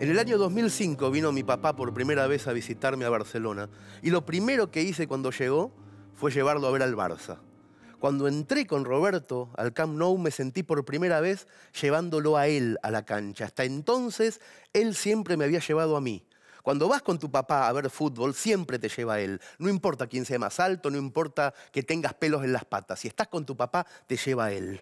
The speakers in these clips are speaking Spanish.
En el año 2005 vino mi papá por primera vez a visitarme a Barcelona y lo primero que hice cuando llegó fue llevarlo a ver al Barça. Cuando entré con Roberto al Camp Nou me sentí por primera vez llevándolo a él a la cancha. Hasta entonces él siempre me había llevado a mí. Cuando vas con tu papá a ver fútbol, siempre te lleva a él. No importa quién sea más alto, no importa que tengas pelos en las patas. Si estás con tu papá, te lleva a él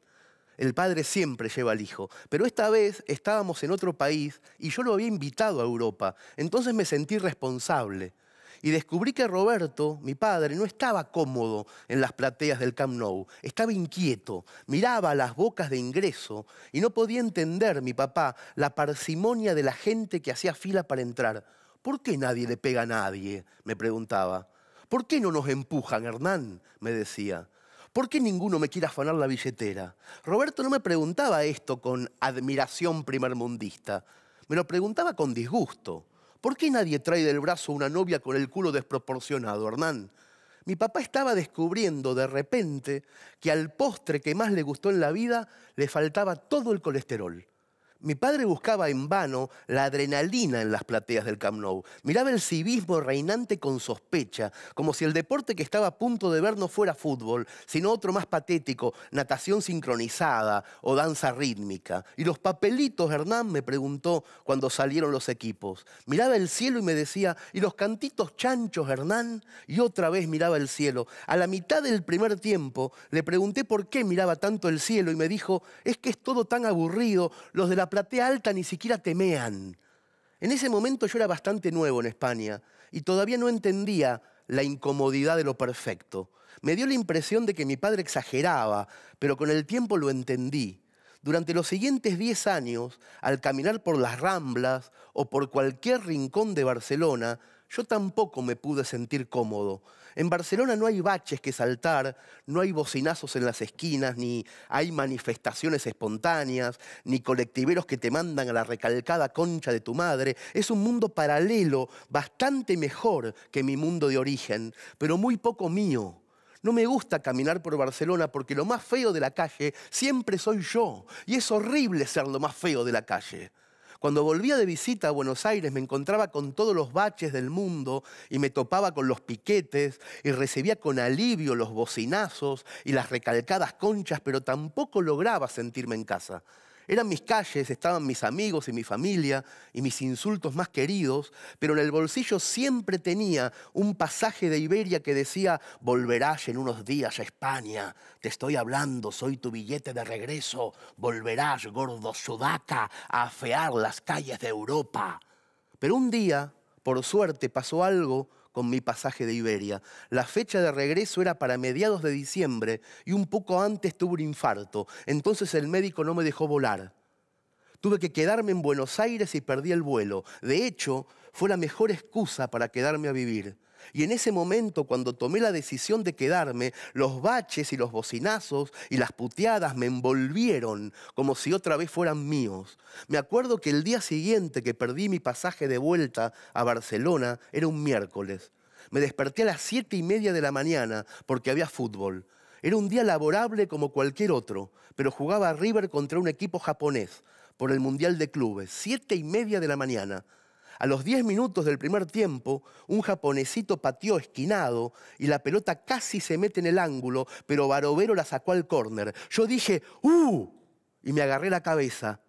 el padre siempre lleva al hijo, pero esta vez estábamos en otro país y yo lo había invitado a Europa, entonces me sentí responsable. Y descubrí que Roberto, mi padre, no estaba cómodo en las plateas del Camp Nou, estaba inquieto, miraba las bocas de ingreso y no podía entender, mi papá, la parsimonia de la gente que hacía fila para entrar. ¿Por qué nadie le pega a nadie? me preguntaba. ¿Por qué no nos empujan, Hernán? me decía. ¿Por qué ninguno me quiere afanar la billetera? Roberto no me preguntaba esto con admiración primermundista, me lo preguntaba con disgusto. ¿Por qué nadie trae del brazo una novia con el culo desproporcionado, Hernán? Mi papá estaba descubriendo de repente que al postre que más le gustó en la vida le faltaba todo el colesterol. Mi padre buscaba en vano la adrenalina en las plateas del Camp Nou. Miraba el civismo reinante con sospecha, como si el deporte que estaba a punto de ver no fuera fútbol, sino otro más patético, natación sincronizada o danza rítmica. Y los papelitos, Hernán me preguntó cuando salieron los equipos. Miraba el cielo y me decía, ¿y los cantitos chanchos, Hernán? Y otra vez miraba el cielo. A la mitad del primer tiempo le pregunté por qué miraba tanto el cielo y me dijo, es que es todo tan aburrido, los de la platea alta ni siquiera temean. En ese momento yo era bastante nuevo en España y todavía no entendía la incomodidad de lo perfecto. Me dio la impresión de que mi padre exageraba, pero con el tiempo lo entendí. Durante los siguientes diez años, al caminar por las ramblas o por cualquier rincón de Barcelona, yo tampoco me pude sentir cómodo. En Barcelona no hay baches que saltar, no hay bocinazos en las esquinas, ni hay manifestaciones espontáneas, ni colectiveros que te mandan a la recalcada concha de tu madre. Es un mundo paralelo, bastante mejor que mi mundo de origen, pero muy poco mío. No me gusta caminar por Barcelona porque lo más feo de la calle siempre soy yo, y es horrible ser lo más feo de la calle. Cuando volvía de visita a Buenos Aires me encontraba con todos los baches del mundo y me topaba con los piquetes y recibía con alivio los bocinazos y las recalcadas conchas, pero tampoco lograba sentirme en casa. Eran mis calles, estaban mis amigos y mi familia y mis insultos más queridos, pero en el bolsillo siempre tenía un pasaje de Iberia que decía, volverás en unos días a España, te estoy hablando, soy tu billete de regreso, volverás, gordo sudaca, a afear las calles de Europa. Pero un día, por suerte, pasó algo con mi pasaje de Iberia. La fecha de regreso era para mediados de diciembre y un poco antes tuve un infarto. Entonces el médico no me dejó volar. Tuve que quedarme en Buenos Aires y perdí el vuelo. De hecho, fue la mejor excusa para quedarme a vivir. Y en ese momento, cuando tomé la decisión de quedarme, los baches y los bocinazos y las puteadas me envolvieron como si otra vez fueran míos. Me acuerdo que el día siguiente que perdí mi pasaje de vuelta a Barcelona era un miércoles. Me desperté a las siete y media de la mañana porque había fútbol. Era un día laborable como cualquier otro, pero jugaba River contra un equipo japonés por el Mundial de Clubes. Siete y media de la mañana. A los diez minutos del primer tiempo, un japonesito pateó esquinado y la pelota casi se mete en el ángulo, pero Barovero la sacó al córner. Yo dije, ¡uh! Y me agarré la cabeza.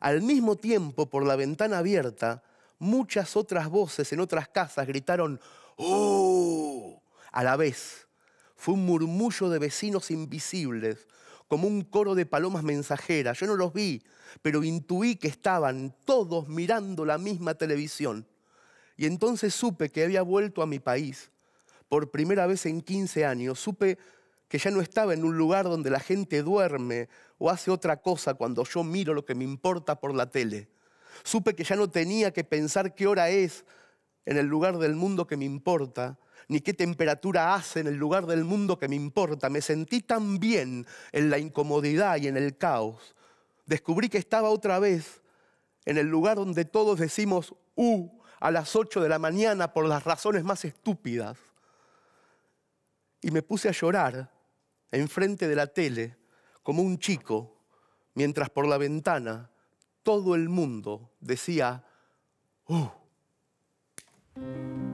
Al mismo tiempo, por la ventana abierta, muchas otras voces en otras casas gritaron, ¡uh! A la vez, fue un murmullo de vecinos invisibles como un coro de palomas mensajeras. Yo no los vi, pero intuí que estaban todos mirando la misma televisión. Y entonces supe que había vuelto a mi país. Por primera vez en 15 años, supe que ya no estaba en un lugar donde la gente duerme o hace otra cosa cuando yo miro lo que me importa por la tele. Supe que ya no tenía que pensar qué hora es en el lugar del mundo que me importa, ni qué temperatura hace en el lugar del mundo que me importa. Me sentí tan bien en la incomodidad y en el caos. Descubrí que estaba otra vez en el lugar donde todos decimos U uh, a las 8 de la mañana por las razones más estúpidas. Y me puse a llorar enfrente de la tele como un chico, mientras por la ventana todo el mundo decía Uh, Thank you.